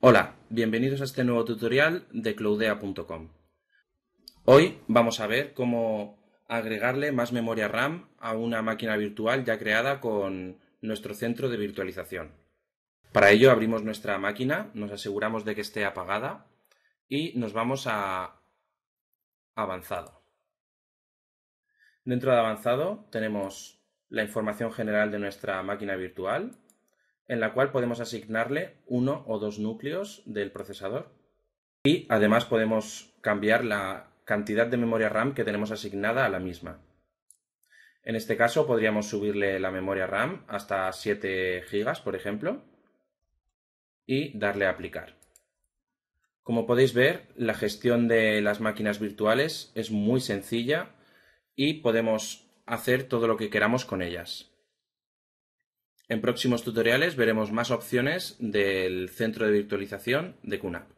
Hola, bienvenidos a este nuevo tutorial de cloudea.com. Hoy vamos a ver cómo agregarle más memoria RAM a una máquina virtual ya creada con nuestro centro de virtualización. Para ello abrimos nuestra máquina, nos aseguramos de que esté apagada y nos vamos a avanzado. Dentro de avanzado tenemos la información general de nuestra máquina virtual, en la cual podemos asignarle uno o dos núcleos del procesador. Y además podemos cambiar la cantidad de memoria RAM que tenemos asignada a la misma. En este caso podríamos subirle la memoria RAM hasta 7 GB, por ejemplo, y darle a aplicar. Como podéis ver, la gestión de las máquinas virtuales es muy sencilla y podemos hacer todo lo que queramos con ellas. En próximos tutoriales veremos más opciones del centro de virtualización de QNAP.